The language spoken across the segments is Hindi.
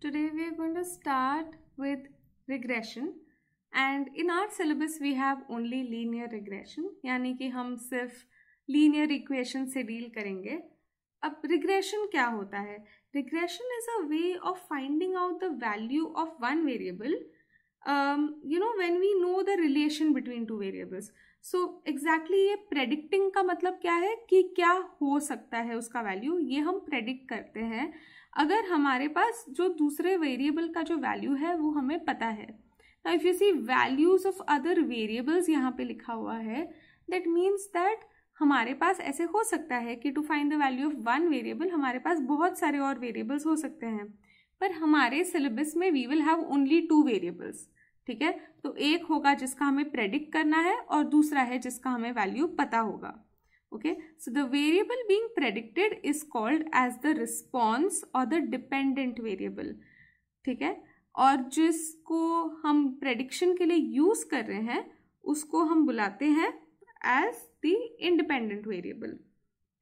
Today we are going to start with regression and in our syllabus we have only linear regression yani ki hum sirf linear equation se deal karenge ab regression kya hota hai regression is a way of finding out the value of one variable um, you know when we know the relation between two variables so so, exactly exactly ये प्रेडिक्टिंग का मतलब क्या है कि क्या हो सकता है उसका वैल्यू ये हम प्रेडिक्ट करते हैं अगर हमारे पास जो दूसरे वेरिएबल का जो वैल्यू है वो हमें पता है ना if you see values of other variables यहाँ पे लिखा हुआ है दैट मीन्स दैट हमारे पास ऐसे हो सकता है कि to find the value of one variable हमारे पास बहुत सारे और वेरिएबल्स हो सकते हैं पर हमारे सिलेबस में we will have only two variables ठीक है तो एक होगा जिसका हमें प्रेडिक्ट करना है और दूसरा है जिसका हमें वैल्यू पता होगा okay so the variable being predicted is called as the response or the dependent variable theek hai aur jisko hum prediction ke liye use kar rahe hain usko hum bulate hain as the independent variable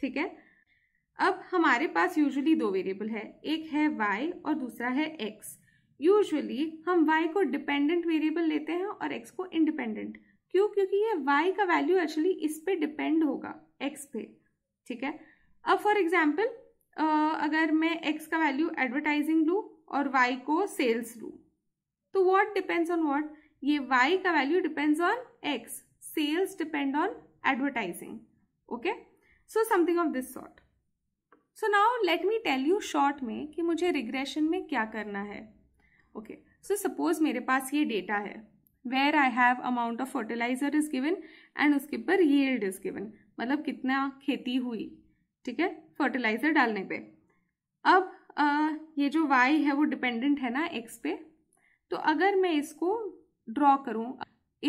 theek hai अब हमारे पास यूजुअली दो वेरिएबल है एक है y और दूसरा है x यूजुअली हम y को डिपेंडेंट वेरिएबल लेते हैं और x को इंडिपेंडेंट क्यों क्योंकि ये वाई का वैल्यू एक्चुअली इस पर डिपेंड होगा एक्स पे ठीक है अब फॉर एग्जाम्पल अगर मैं एक्स का वैल्यू एडवर्टाइजिंग लूँ और वाई को सेल्स लूँ तो वॉट डिपेंड्स ऑन वॉट ये वाई का value depends on X sales depend on advertising okay so something of this sort so now let me tell you short में कि मुझे रिग्रेशन में क्या करना है ओके सो सपोज मेरे पास ये डेटा है where I have amount of fertilizer is given and उसके ऊपर यील्ड इज गिवन मतलब कितना खेती हुई ठीक है फर्टिलाइजर डालने पे अब आ, ये जो वाई है वो डिपेंडेंट है ना एक्स पे तो अगर मैं इसको ड्रॉ करूँ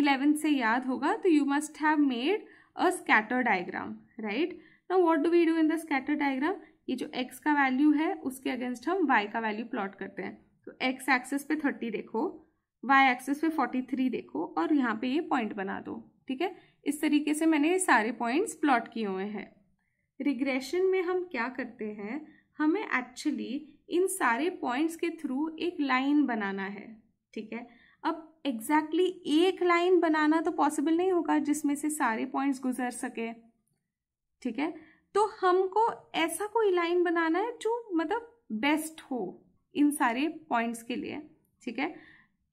इलेवेंथ से याद होगा तो you must have made a scatter diagram right ना what do we do in the scatter diagram ये जो x का वैल्यू है उसके अगेंस्ट हम y का वैल्यू प्लॉट करते हैं तो x एक्सेस पे थर्टी देखो वाई एक्सेस पे फोर्टी थ्री देखो और यहाँ पे ये पॉइंट बना दो ठीक है इस तरीके से मैंने ये सारे पॉइंट्स प्लॉट किए हुए हैं रिग्रेशन में हम क्या करते हैं हमें एक्चुअली इन सारे पॉइंट्स के थ्रू एक लाइन बनाना है ठीक है अब एग्जैक्टली exactly एक लाइन बनाना तो पॉसिबल नहीं होगा जिसमें से सारे पॉइंट्स गुजर सके ठीक है तो हमको ऐसा कोई लाइन बनाना है जो मतलब बेस्ट हो इन सारे पॉइंट्स के लिए ठीक है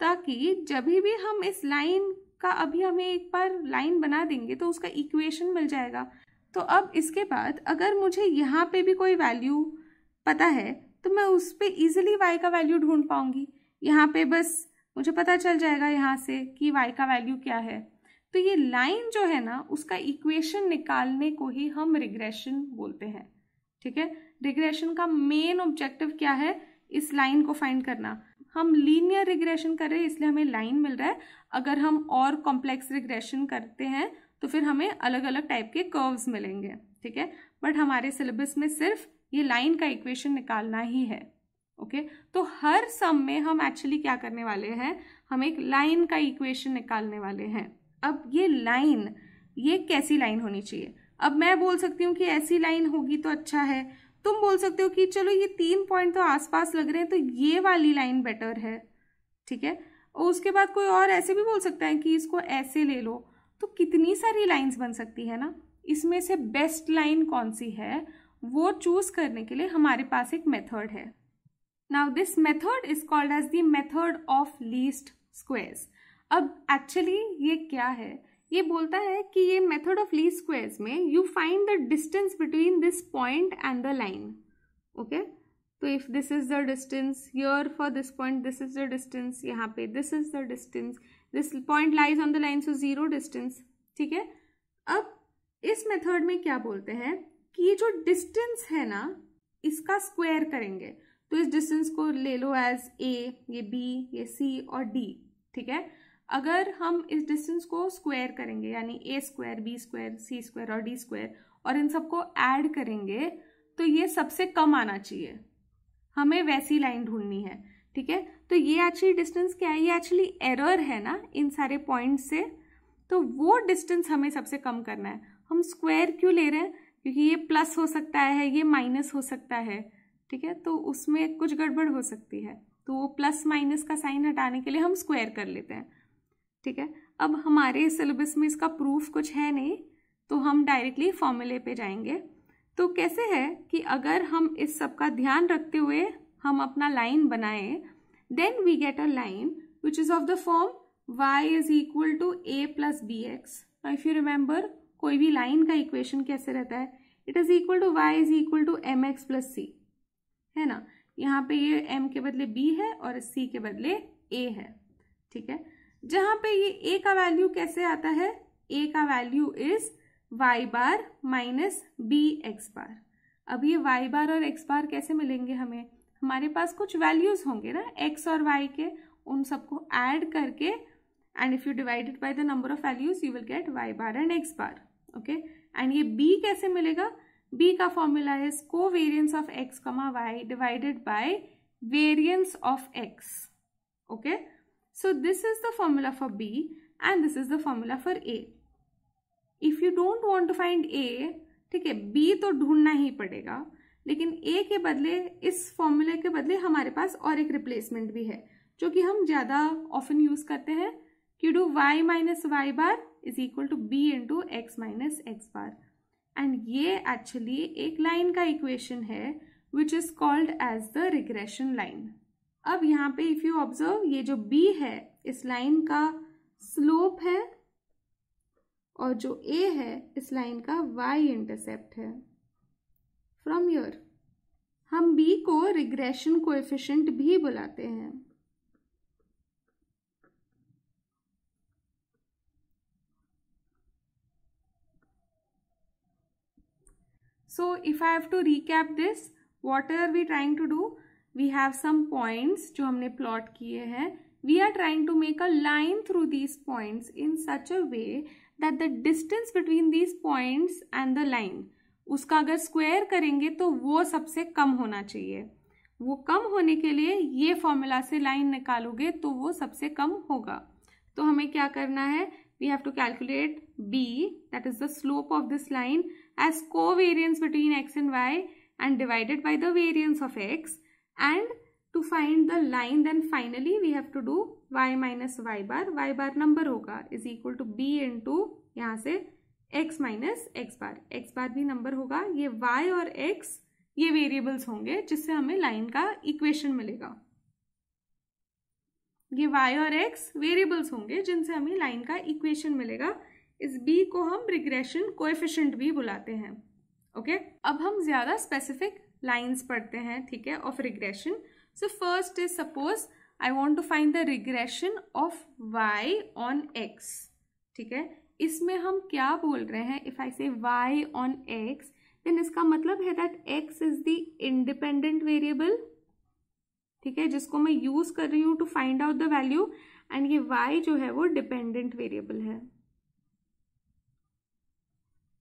ताकि जब भी हम इस लाइन का अभी हमें एक बार लाइन बना देंगे तो उसका इक्वेशन मिल जाएगा तो अब इसके बाद अगर मुझे यहाँ पे भी कोई वैल्यू पता है तो मैं उस पर ईजिली वाई का वैल्यू ढूंढ पाऊँगी यहाँ पे बस मुझे पता चल जाएगा यहाँ से कि वाई का वैल्यू क्या है तो ये लाइन जो है ना उसका इक्वेशन निकालने को ही हम रिग्रेशन बोलते हैं ठीक है रिग्रेशन का मेन ऑब्जेक्टिव क्या है इस लाइन को फाइंड करना हम लीनियर रिग्रेशन कर रहे हैं इसलिए हमें लाइन मिल रहा है अगर हम और कॉम्प्लेक्स रिग्रेशन करते हैं तो फिर हमें अलग अलग टाइप के कर्व्स मिलेंगे ठीक है बट हमारे सिलेबस में सिर्फ ये लाइन का इक्वेशन निकालना ही है ओके okay? तो हर सम में हम एक्चुअली क्या करने वाले हैं हम एक लाइन का इक्वेशन निकालने वाले हैं अब ये लाइन ये कैसी लाइन होनी चाहिए अब मैं बोल सकती हूँ कि ऐसी लाइन होगी तो अच्छा है तुम बोल सकते हो कि चलो ये तीन पॉइंट तो आसपास लग रहे हैं तो ये वाली लाइन बेटर है ठीक है और उसके बाद कोई और ऐसे भी बोल सकता है कि इसको ऐसे ले लो तो कितनी सारी लाइंस बन सकती है ना इसमें से बेस्ट लाइन कौन सी है वो चूज़ करने के लिए हमारे पास एक मेथड है now this method is called as the method of least squares अब एक्चुअली ये क्या है ये बोलता है कि ये मेथड ऑफ ली स्क्वेयर्स में you find the distance between this point and the line okay तो if this is the distance your for this point this is the distance यहाँ पे this is the distance this point lies on the line so zero distance ठीक है अब इस मेथड में क्या बोलते हैं कि ये जो डिस्टेंस है ना इसका स्क्वायर करेंगे तो इस डिस्टेंस को ले लो एज ए ये बी ये सी और डी ठीक है अगर हम इस डिस्टेंस को स्क्वायर करेंगे यानी A square B square C square और डी स्क्वायर और इन सबको ऐड करेंगे तो ये सबसे कम आना चाहिए हमें वैसी लाइन ढूंढनी है ठीक है तो ये एक्चुअली डिस्टेंस क्या है ये एक्चुअली एरर है ना इन सारे पॉइंट से तो वो डिस्टेंस हमें सबसे कम करना है हम स्क्वायर क्यों ले रहे हैं क्योंकि ये प्लस हो सकता है ये माइनस हो सकता है ठीक है तो उसमें कुछ गड़बड़ हो सकती है तो वो प्लस माइनस का साइन हटाने के लिए हम स्क्वायर कर लेते हैं ठीक है अब हमारे सिलेबस में इसका प्रूफ कुछ है नहीं तो हम डायरेक्टली फॉर्मूले पे जाएंगे तो कैसे है कि अगर हम इस सब का ध्यान रखते हुए हम अपना लाइन बनाए then we get a line which is of the form y is equal to A plus B X if you remember कोई भी लाइन का इक्वेशन कैसे रहता है it is equal to y is equal to M X plus C है ना यहाँ पे ये m के बदले b है और c के बदले a है ठीक है जहां पे ये ए का वैल्यू कैसे आता है ए का value is Y bar minus B X bar अब ये वाई बार और एक्स बार कैसे मिलेंगे हमें हमारे पास कुछ वैल्यूज होंगे ना एक्स और वाई के उन सबको ऐड करके and if you divided by the number of values you will get Y bar and X bar okay and ये बी कैसे मिलेगा बी का formula is covariance of X comma Y divided by variance of X okay So this is the formula for B and this is the formula for A. If you don't want to find A, ठीक है B तो ढूंढना ही पड़ेगा लेकिन A के बदले इस फॉर्मूले के बदले हमारे पास और एक रिप्लेसमेंट भी है जो कि हम ज़्यादा ऑफन यूज़ करते हैं Q do Y minus Y bar is equal to B into X minus x bar and ये एक्चुअली एक लाइन का इक्वेशन है which is called as the regression line अब यहाँ पे इफ़ यू ऑब्जर्व ये जो बी है इस लाइन का स्लोप है और जो ए है इस लाइन का वाई इंटरसेप्ट है फ्रॉम योर हम बी को रिग्रेशन को भी बुलाते हैं so if i have to recap this what are we trying to do we have some points जो हमने प्लॉट किए हैं we are trying to make a line through these points in such a way that the distance between these points and the line उसका अगर स्क्वायर करेंगे तो वो सबसे कम होना चाहिए वो कम होने के लिए ये फॉर्मूला से लाइन निकालोगे तो वो सबसे कम होगा तो हमें क्या करना है we have to calculate B that is the slope of this line as covariance between X and Y and divided by the variance of X and to find the line then finally we have to do y minus y bar y bar number होगा is equal to b into यहाँ से x minus x bar x bar भी number होगा ये y और x ये variables होंगे जिससे हमें line का equation मिलेगा ये y और x variables होंगे जिनसे हमें line का equation मिलेगा इस b को हम regression coefficient भी बुलाते हैं ओके okay? अब हम ज़्यादा specific लाइन्स पढ़ते हैं ठीक है of regression so first is suppose I want to find the regression of Y on X ठीक है इसमें हम क्या बोल रहे हैं इफ आई से वाई ऑन एक्स देन इसका मतलब है that X is the independent variable ठीक है जिसको मैं यूज कर रही हूँ to find out the value and ये वाई जो है वो डिपेंडेंट वेरिएबल है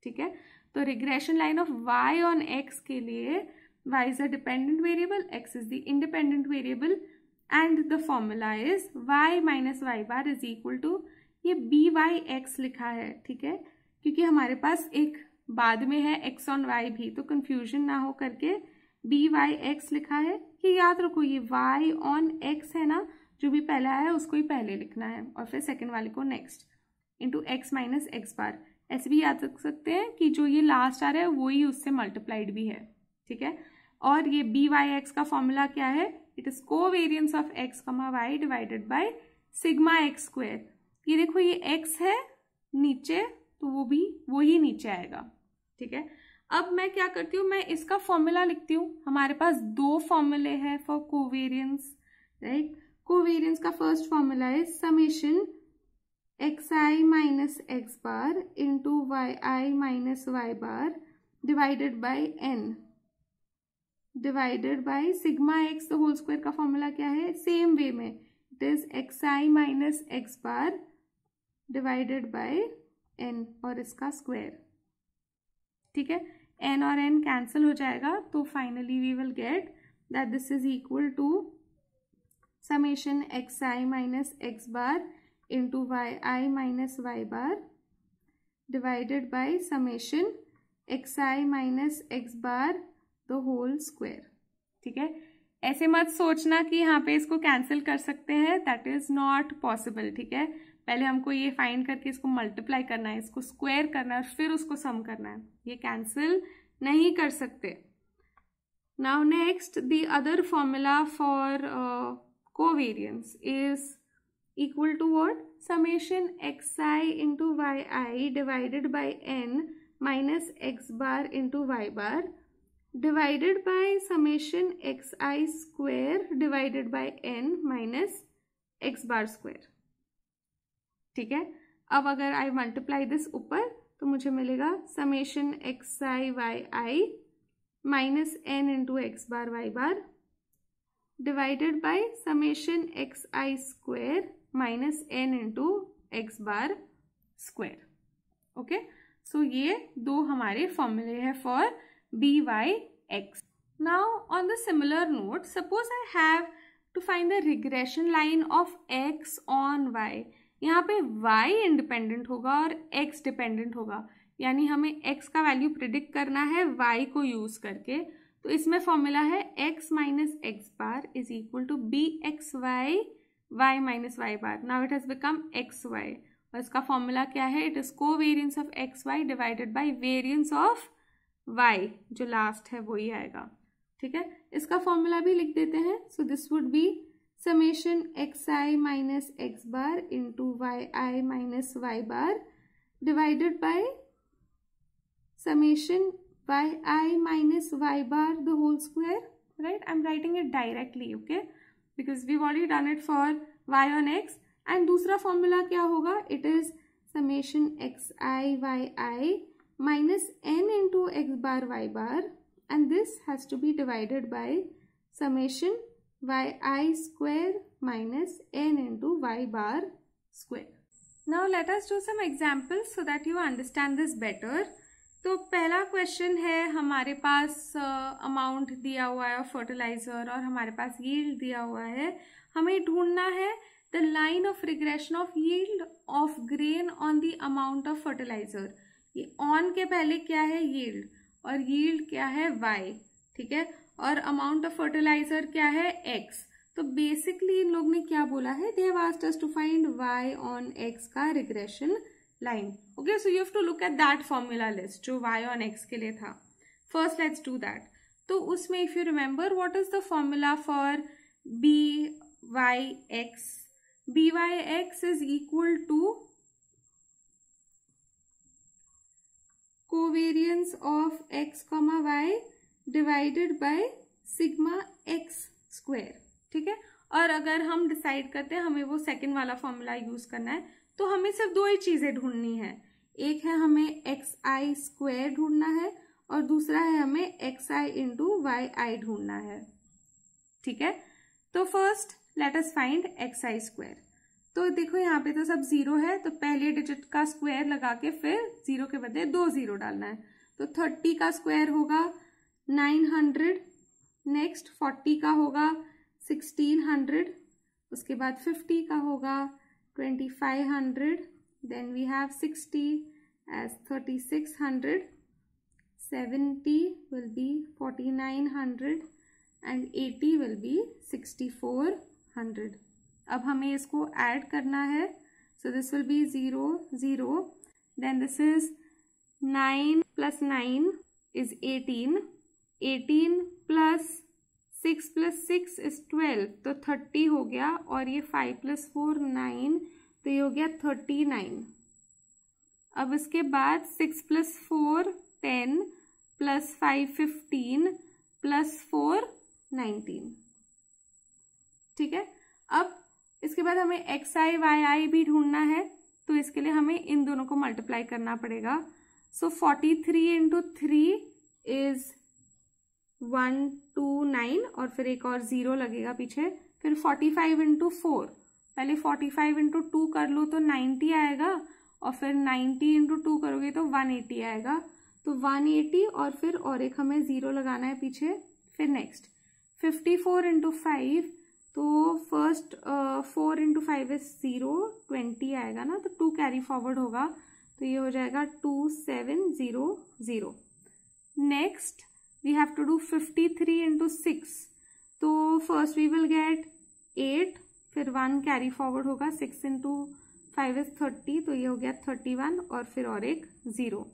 ठीक है तो regression line of Y on x के लिए y is a dependent variable x is the independent variable and the formula is y minus y bar is equal to ये बी वाई एक्स लिखा है ठीक है क्योंकि हमारे पास एक बाद में है एक्स ऑन वाई भी तो कन्फ्यूजन ना हो करके बी वाई एक्स लिखा है कि याद रखो ये वाई ऑन एक्स है ना जो भी पहला आया है उसको ही पहले लिखना है और फिर सेकेंड वाले को next into X minus x bar ऐसे भी याद रख सकते हैं कि जो ये लास्ट आ रहा है वो ही उससे मल्टीप्लाइड भी है ठीक है और ये बी वाई एक्स का फॉर्मूला क्या है it is covariance of X comma Y divided by sigma X square ये देखो ये एक्स है नीचे तो वो भी वो ही नीचे आएगा ठीक है अब मैं क्या करती हूँ मैं इसका फॉर्मूला लिखती हूँ हमारे पास दो फॉर्मूले हैं फॉर कोवेरियंस राइट कोवेरियंस का फर्स्ट फॉर्मूला है summation x I minus x bar into Y I minus Y bar divided by N divided by sigma X whole square का फॉर्मूला क्या है सेम वे में it is X I minus x bar divided by N और इसका स्क्वायर ठीक है एन और एन कैंसिल हो जाएगा तो finally we will get that this is equal to summation x I minus x bar into Y I minus Y bar divided by summation x I minus x bar the whole square ठीक है ऐसे मत सोचना कि यहाँ पे इसको कैंसिल कर सकते हैं दैट इज नॉट पॉसिबल ठीक है पहले हमको ये फाइंड करके इसको मल्टीप्लाई करना है इसको स्क्वेयर करना है फिर उसको सम करना है ये कैंसिल नहीं कर सकते now next the other formula for covariance is equal to what summation X I into Y I divided by N minus x bar into Y bar divided by summation x I square divided by N minus x bar square ठीक है अब अगर आई मल्टीप्लाई दिस ऊपर तो मुझे मिलेगा summation x I Y I minus N into X bar Y bar divided by summation x I square minus N into X bar square okay so ये दो हमारे फॉर्मूले हैं for X Now on the similar note, suppose I have to find the regression line of x on y. यहाँ पे y इंडिपेंडेंट होगा और x डिपेंडेंट होगा यानी हमें x का वैल्यू प्रिडिक्ट करना है y को यूज़ करके तो इसमें फॉर्मूला है x minus x bar is equal to B X Y Y minus Y bar now it has become X Y और इसका फॉर्मूला क्या है it is covariance of X Y divided by variance of Y जो लास्ट है वही आएगा ठीक है इसका फॉर्मूला भी लिख देते हैं so this would be summation x I minus x bar into y I minus Y bar divided by summation y I minus Y bar the whole square right I am writing it directly okay because we want done it for y on x and दूसरा फॉर्मूला क्या होगा it is summation x I Y i minus n into x bar y bar and this has to be divided by summation y i square minus n into y bar square. Now let us do some examples so that you understand this better. तो पहला क्वेश्चन है हमारे पास अमाउंट uh, दिया हुआ है फर्टिलाइज़र और हमारे पास यील्ड दिया हुआ है हमें ढूंढना है the line of regression of yield of grain on the amount of fertiliser ये ऑन के पहले क्या है यील्ड और यील्ड क्या है वाई ठीक है और अमाउंट ऑफ फर्टिलाइजर क्या है एक्स तो बेसिकली इन लोग ने क्या बोला है they to find y on x का regression line okay so you have to look at that formula list जो वाई ऑन एक्स के लिए था फर्स्ट लेट्स डू दैट तो उसमें if you remember what is the formula for b Y x b Y x is equal to covariance of x comma y divided by sigma x square ठीक है और अगर हम डिसाइड करते हैं हमें वो सेकेंड वाला फॉर्मूला यूज करना है तो हमें सिर्फ दो ही चीजें ढूंढनी है एक है हमें एक्स आई स्क्वायर ढूंढना है और दूसरा है हमें x I into Y i ढूंढना है ठीक है तो first let us find x i square तो देखो यहाँ पे तो सब जीरो है तो पहले डिजिट का स्क्वायर लगा के फिर जीरो के बदले दो जीरो डालना है तो थर्टी का स्क्वायर होगा नाइन हंड्रेड नेक्स्ट फोर्टी का होगा सिक्सटीन हंड्रेड उसके बाद फिफ्टी का होगा twenty five hundred then we have sixty as thirty six hundred seventy will be forty nine hundred and eighty will be sixty four hundred अब हमें इसको ऐड करना है so this will be zero zero then this is nine plus nine is eighteen eighteen plus six plus six is twelve तो थर्टी हो गया और ये फाइव प्लस फोर नाइन तो ये हो गया थर्टी नाइन अब इसके बाद six plus four ten plus five fifteen plus four nineteen ठीक है अब इसके बाद हमें एक्स आई वाई आई भी ढूंढना है तो इसके लिए हमें इन दोनों को मल्टीप्लाई करना पड़ेगा so forty three into three is one two nine और फिर एक और ज़ीरो लगेगा पीछे फिर फोर्टी फाइव इंटू फोर पहले फोर्टी फाइव इंटू टू कर लो तो नाइन्टी आएगा और फिर नाइन्टी इंटू टू करोगे तो वन एटी आएगा तो वन एटी और फिर और एक हमें ज़ीरो लगाना है पीछे फिर next fifty four into five तो first four into five is zero twenty आएगा ना तो टू कैरी फॉरवर्ड होगा तो ये हो जाएगा two seven zero zero next we have to do fifty three into six तो first we will get eight फिर वन कैरी फॉरवर्ड होगा six into five is thirty तो ये हो गया थर्टी वन और फिर और एक zero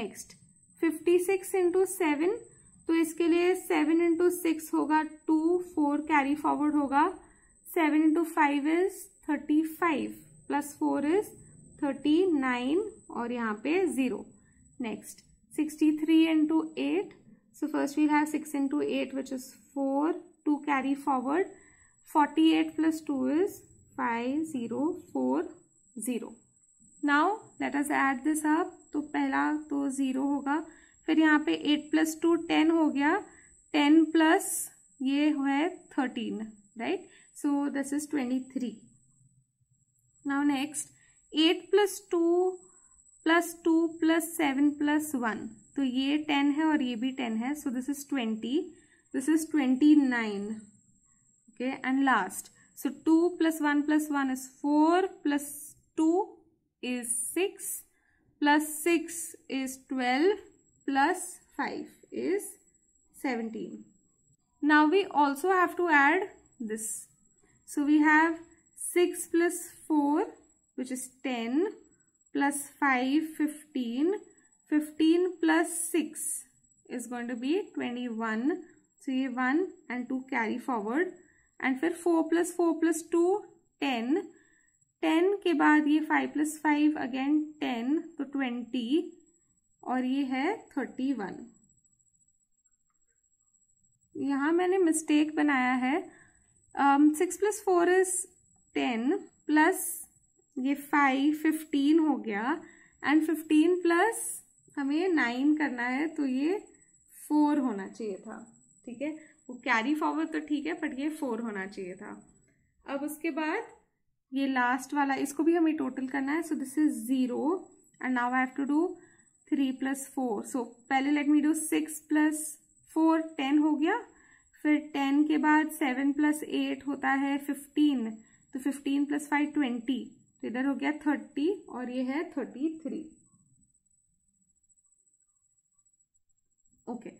next fifty six into seven तो इसके लिए सेवन इंटू सिक्स होगा टू फोर कैरी फॉरवर्ड होगा seven into five is thirty five plus four is thirty nine और यहाँ पे zero next sixty three into eight so first we'll have six into eight which is four two carry forward forty eight plus two is five zero four zero now let us add this up तो पहला तो जीरो होगा फिर यहाँ पे एट प्लस टू टेन हो गया टेन प्लस ये है thirteen right so this is twenty three now next eight plus two plus two plus seven plus one तो ये टेन है और ये भी टेन है so this is twenty this is twenty nine okay and last so two plus one plus one is four plus two is six plus six is twelve plus 5 is 17. Now we also have to add this. So we have 6 plus 4 which is 10 plus 5 15 15 plus 6 is going to be 21 so 1 and 2 carry forward and for 4 plus 4 plus 2 10 10 के बाद 5 plus 5 again 10 to 20 और ये है थर्टी वन यहाँ मैंने मिस्टेक बनाया है six plus four is ten plus ये फाइव फिफ्टीन हो गया एंड फिफ्टीन प्लस हमें नाइन करना है तो ये फोर होना चाहिए था ठीक है वो कैरी फॉरवर्ड तो ठीक है बट ये फोर होना चाहिए था अब उसके बाद ये लास्ट वाला इसको भी हमें टोटल करना है so this is zero and now I have to do three plus four so पहले let me do six plus four ten हो गया फिर टेन के बाद सेवन प्लस एट होता है फिफ्टीन तो फिफ्टीन प्लस फाइव ट्वेंटी तो इधर हो गया थर्टी और ये है थर्टी थ्री ओके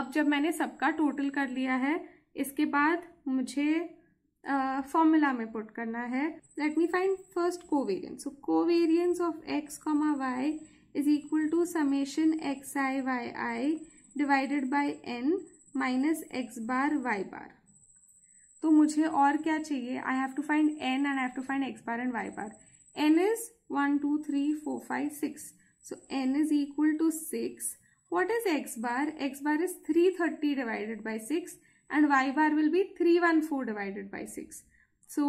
अब जब मैंने सबका टोटल कर लिया है इसके बाद मुझे फॉर्मूला में पुट करना है let me find first covariance so covariance of x comma y is equal to summation x I Y I divided by N minus x bar Y bar तो मुझे और क्या चाहिए I have to find n and I have to find x bar and y bar n is one two three four five six so n is equal to six what is x bar x bar is three thirty divided by six and y bar will be three one four divided by six so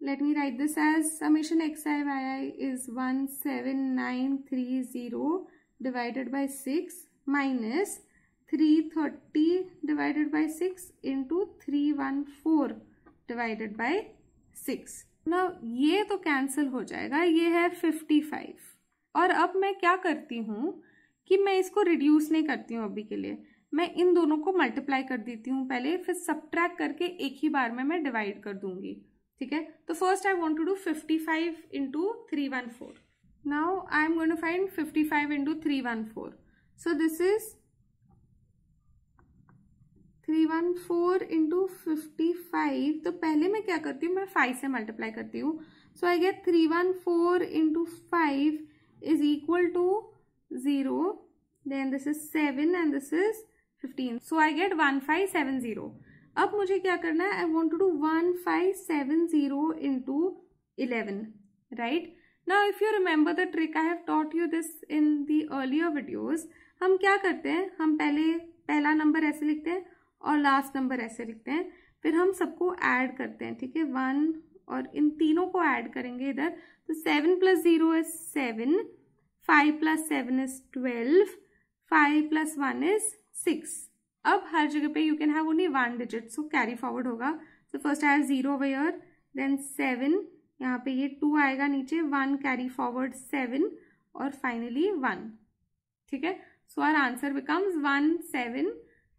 let me write this as summation xi yi is 17930 divided by 6 minus 330 divided by 6 into 314 divided by 6. Now ये तो cancel हो जाएगा ये है 55 और अब मैं क्या करती हूँ कि मैं इसको reduce नहीं करती हूँ अभी के लिए मैं इन दोनों को multiply कर देती हूँ पहले फिर subtract करके एक ही बार में मैं divide कर दूंगी ठीक है तो first I want to do fifty five into three one four now I am going to find fifty five into three one four so this is three one four into fifty five तो पहले मैं क्या करती हूँ मैं फाइव से मल्टीप्लाई करती हूँ so I get three one four into five is equal to zero then this is seven and this is fifteen so I get one five seven zero अब मुझे क्या करना है I want to do one five seven zero into eleven right now if you remember the trick I have taught you this in the earlier videos हम क्या करते हैं हम पहले पहला नंबर ऐसे लिखते हैं और लास्ट नंबर ऐसे लिखते हैं फिर हम सबको ऐड करते हैं ठीक है वन और इन तीनों को ऐड करेंगे इधर तो seven plus zero is seven five plus seven is twelve five plus one is six अब हर जगह पे you can have only one digit so carry forward होगा सो फर्स्ट आया जीरो वेयर देन सेवन यहाँ पे ये टू आएगा नीचे वन कैरी फॉरवर्ड सेवन और फाइनली वन ठीक है so our answer becomes one seven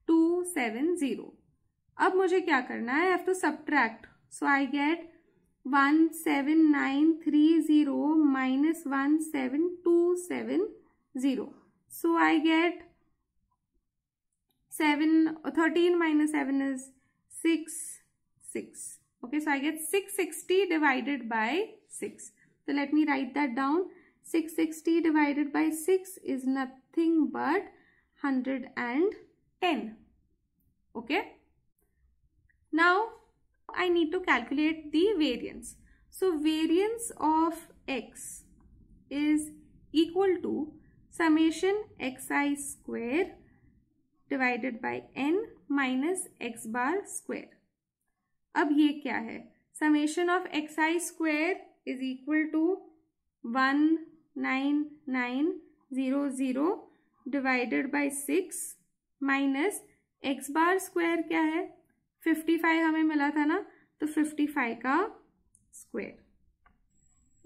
two seven zero अब मुझे क्या करना है आई have to subtract so I get one seven nine three zero minus one seven two seven zero so I get 7 13 minus 7 is 6 6 okay so i get 660 divided by 6 so let me write that down 660 divided by 6 is nothing but 110 okay now i need to calculate the variance so variance of x is equal to summation xi square divided by N minus x bar square अब ये क्या है summation of x I square is equal to one nine nine zero zero divided by six minus x bar square क्या है फिफ्टी फाइव हमें मिला था ना तो फिफ्टी फाइव का स्क्वेयर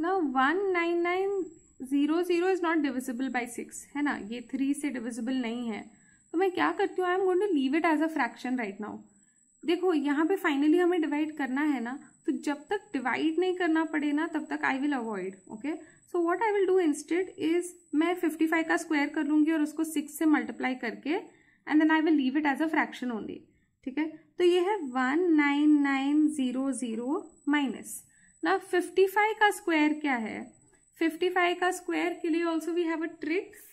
ना one nine nine zero zero is not divisible by six है ना ये थ्री से डिविजिबल नहीं है तो मैं क्या करती हूँ I am going to leave it as a fraction right now देखो यहाँ पे फाइनली हमें डिवाइड करना है ना तो जब तक डिवाइड नहीं करना पड़े ना तब तक I will avoid okay so what I will do instead is मैं 55 का स्क्वायर कर लूंगी और उसको 6 से मल्टीप्लाई करके and then I will leave it as a fraction only ठीक है तो ये है one nine nine zero zero minus ना फिफ्टी फाइव का स्क्वायर क्या है फिफ्टी फाइव का स्क्वायर के लिए also we have a tricks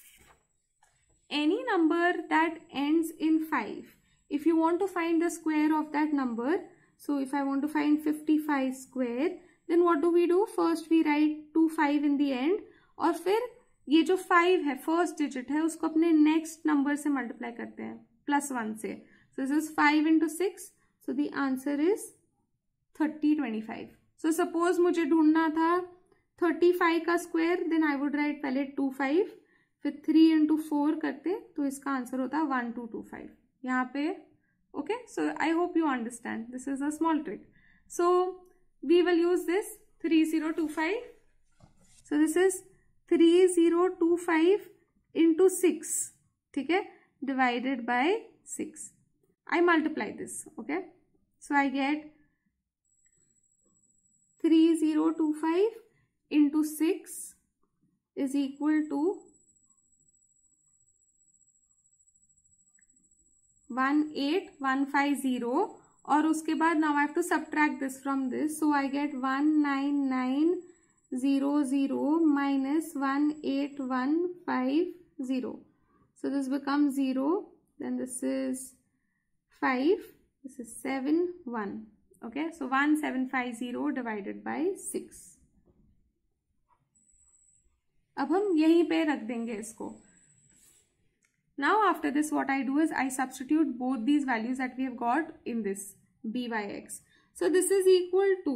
any number that ends in 5. If you want to find the square of that number, so if I want to find 55 square, then what do we do? First we write 2 5 in the end or fir ye jo 5 hai first digit hai usko apne next number se multiply karte हैं plus 1 se so this is 5 into 6 so the answer is 30 25. so, suppose mujhe dhoondna tha 35 ka square then i would write pehle 2 फिर थ्री इंटू फोर करते तो इसका आंसर होता है वन टू टू फाइव यहाँ पे okay so I hope you understand this is a small trick so we will use this three zero two five so this is three zero two five into six ठीक है divided by six I multiply this okay so I get three zero two five into six is equal to one eight one five zero और उसके बाद now I have to subtract this from this so I get one nine nine zero zero minus one eight one five zero zero then this is five this is seven one okay so one seven five zero divided by six अब हम यहीं पे रख देंगे इसको Now after this what I do is I substitute both these values that we have got in this b by x. So this is equal to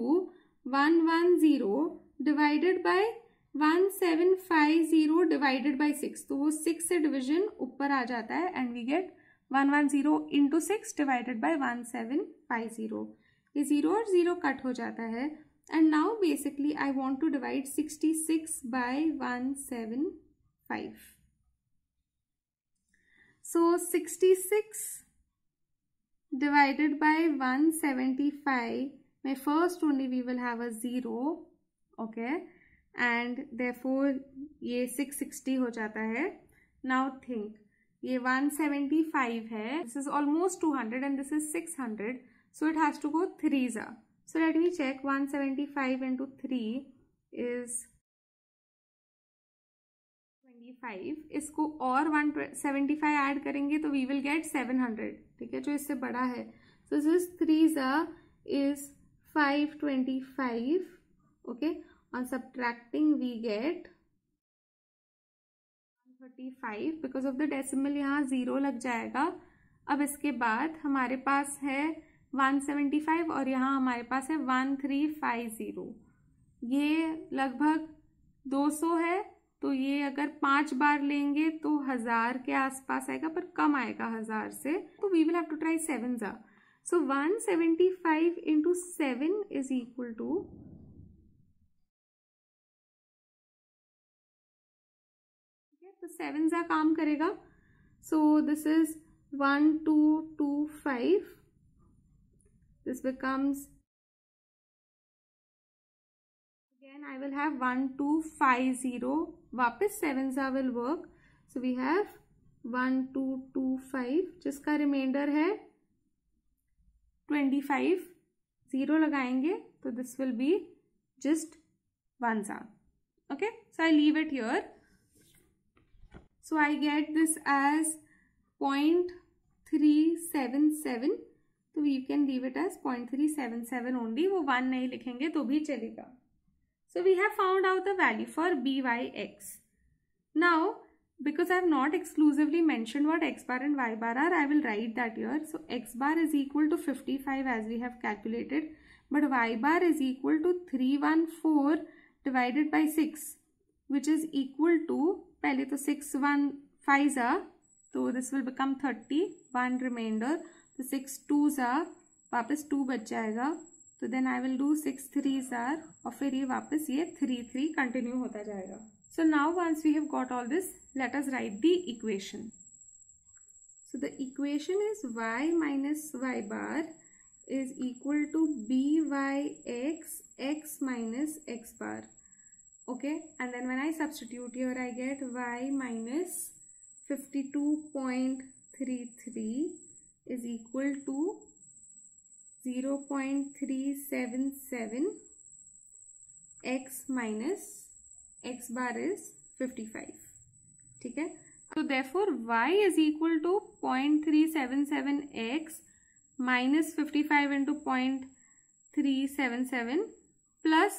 110 divided by 1750 divided by 6. So 6 se division upper आ जाता and we get 110 into 6 divided by 1750. A 0 or 0 cut ho jata hai and now basically I want to divide 66 by 175. So 66 divided by 175, my first only we will have a 0, okay? And therefore ये 660 हो जाता है. Now think, ये 175 है. This is almost 200 and this is 600. So it has to go 3s So let me check 175 into 3 is five इसको और वन फाइव ऐड करेंगे तो we will get seven hundred ठीक है जो इससे बड़ा है सो दिस थ्री ज़ा is five twenty five okay on subtracting we get 35 because of the decimal यहाँ ज़ीरो लग जाएगा अब इसके बाद हमारे पास है 175 और यहाँ हमारे पास है 1350 ये लगभग 200 है तो ये अगर पांच बार लेंगे तो हजार के आसपास आएगा पर कम आएगा हजार से तो we will have to try seven जा so one seventy five into seven is equal to तो सेवन जा काम करेगा so this is one two two five this becomes I will have one two five zero वापस सेवन सा will work so we have one two two five जिसका रिमाइंडर है ट्वेंटी फाइव ज़ीरो लगाएंगे तो this will be just one सा leave it your so I get this as point three seven seven तो we can leave it as point three seven seven only वो वन नहीं लिखेंगे तो भी चलेगा So we have found out the value for byx. Now because I have not exclusively mentioned what x bar and y bar are, I will write that here. So x bar is equal to 55 as we have calculated, but y bar is equal to 314 divided by 6, which is equal to, पहले तो 6 1 5 are, तो this will become 30, 1 remainder, The 6 2 are, वापस 2 बच जाएगा, तो then I will do six three R और फिर ये वापस ये थ्री थ्री कंटिन्यू होता जाएगा so now once we have got all this let us write the equation so the equation is y minus Y bar is equal to b Y x x minus x bar okay and then when I substitute here I get y minus 52.33 is equal to zero point three seven seven x minus x bar is fifty five ठीक है तो therefore y is equal to point three seven seven x minus fifty five into point three seven seven plus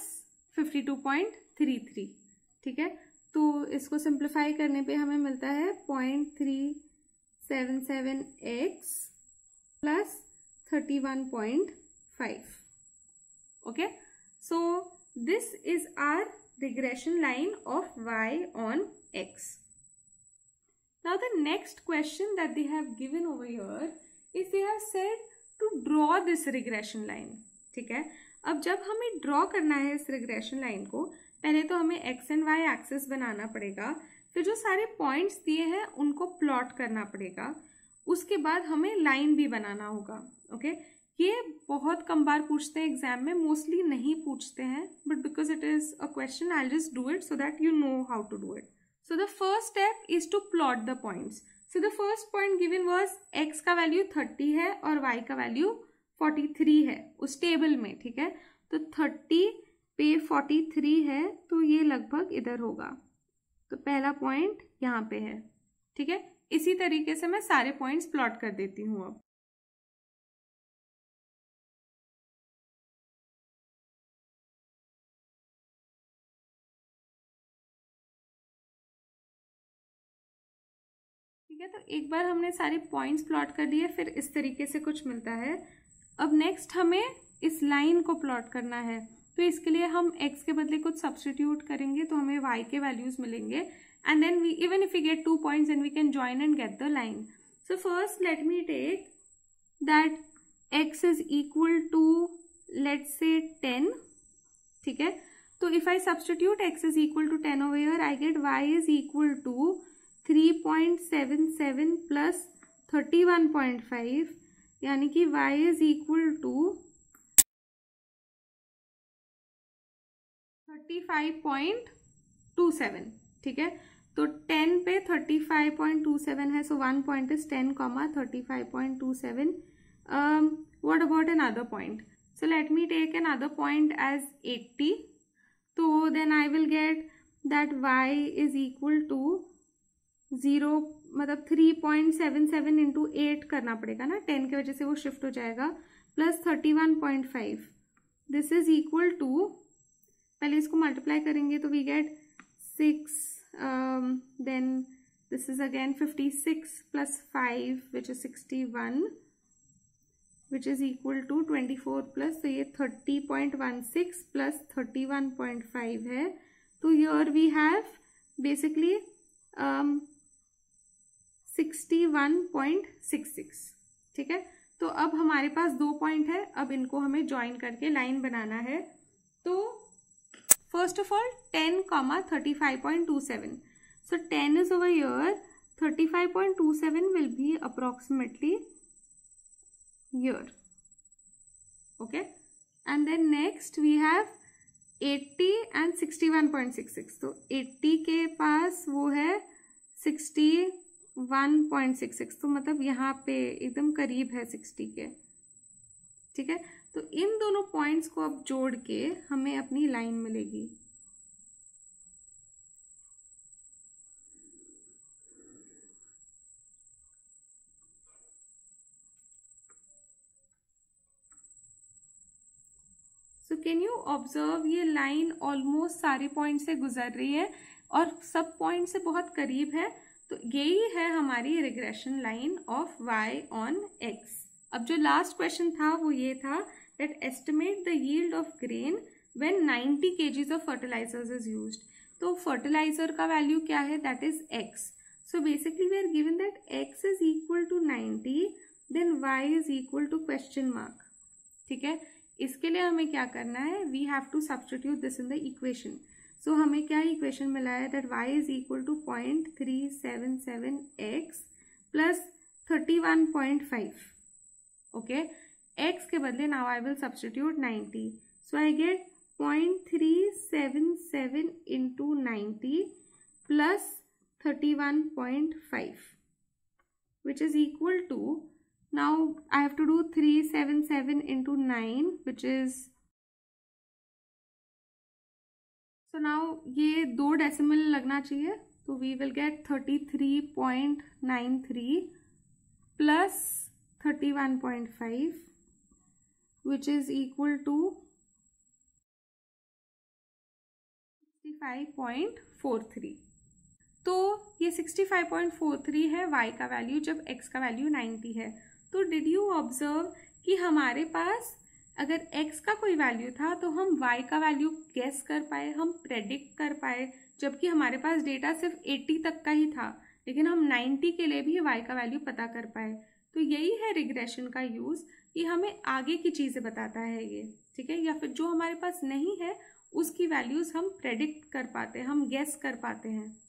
fifty two point three three ठीक है तो इसको सिंप्लीफाई करने पे हमें मिलता है point three seven seven x plus 31.5 okay so this is our regression line of y on x now the next question that they have given over here is they have said to draw this regression line ठीक है अब जब हमें ड्रॉ करना है इस रिग्रेशन लाइन को पहले तो हमें एक्स एंड वाई एक्सेस बनाना पड़ेगा फिर जो सारे पॉइंट्स दिए हैं उनको प्लॉट करना पड़ेगा उसके बाद हमें लाइन भी बनाना होगा ओके ये बहुत कम बार पूछते हैं एग्जाम में मोस्टली नहीं पूछते हैं but because it is a question I just do it so that you know how to do it so the first step is to plot the points so the first point given was x का वैल्यू थर्टी है और वाई का वैल्यू फोर्टी थ्री है उस टेबल में ठीक है तो थर्टी पे फोर्टी थ्री है तो ये लगभग इधर होगा तो पहला पॉइंट यहाँ पे है ठीक है इसी तरीके से मैं सारे पॉइंट्स प्लॉट कर देती हूँ अब ठीक है तो एक बार हमने सारे पॉइंट्स प्लॉट कर लिए फिर इस तरीके से कुछ मिलता है अब नेक्स्ट हमें इस लाइन को प्लॉट करना है तो इसके लिए हम x के बदले कुछ सब्सटीट्यूट करेंगे तो हमें y के वैल्यूज़ मिलेंगे and then we even if we get two points then we can join and get the line so first let me take that x is equal to let's say 10 ठीक है So if I substitute x is equal to 10 over, here i get y is equal to 3.77 31.5 यानी कि y is equal to 35.27 ठीक है तो टेन पे thirty five point two seven है so one point is ten comma thirty five point two seven what about another point let me take another point as 80 तो then I will get that y is equal to zero मतलब 3.77 point seven seven into eight करना पड़ेगा ना 10 की वजह से वो शिफ्ट हो जाएगा plus 31.5 this is equal to पहले इसको मल्टीप्लाई करेंगे तो we get six um, then this is again 56 plus 5 which is 61 which is equal to 24 plus so ये 30.16 plus 31.5 है so here we have basically um, 61.66 ठीक है तो अब हमारे पास दो पॉइंट है अब इनको हमें ज्वाइन करके लाइन बनाना है तो First of all, 10 comma 35.27. So 10 is over here. 35.27 will be approximately here. Okay. And then next we have 80 and 61.66. So 80 के पास वो है 61.66. तो मतलब यहाँ पे एकदम करीब है 60 के. ठीक है तो इन दोनों पॉइंट्स को अब जोड़ के हमें अपनी लाइन मिलेगी सो कैन यू ऑब्जर्व ये लाइन ऑलमोस्ट सारे पॉइंट से गुजर रही है और सब पॉइंट से बहुत करीब है तो यही है हमारी regression line of Y on x अब जो लास्ट क्वेश्चन था वो ये था that estimate the yield of grain when 90 kgs of fertilizers is used. तो fertilizer का value क्या है that is x. So basically we are given that x is equal to 90 then y is equal to question mark. ठीक है इसके लिए हमें क्या करना है we have to substitute this in the equation so हमें क्या इक्वेशन मिला है that y is equal to point three seven seven x plus thirty one point five okay x के बदले now I will substitute ninety so I get point three seven seven into ninety plus thirty one point five which is equal to now I have to seven 377 into 9 which is so now ये दो डेसिमल लगना चाहिए तो we will get 33.93 plus 31.5 which is equal to 65.43 तो ये 65.43 है y का वैल्यू जब x का वैल्यू 90 है तो डिड यू ऑब्जर्व कि हमारे पास अगर x का कोई वैल्यू था तो हम y का वैल्यू गैस कर पाए हम प्रेडिक्ट कर पाए जबकि हमारे पास डेटा सिर्फ 80 तक का ही था लेकिन हम 90 के लिए भी y का वैल्यू पता कर पाए तो यही है रिग्रेशन का यूज़ ये हमें आगे की चीज़ें बताता है ये ठीक है या फिर जो हमारे पास नहीं है उसकी वैल्यूज़ हम प्रेडिक्ट कर पाते हैं हम गेस कर पाते हैं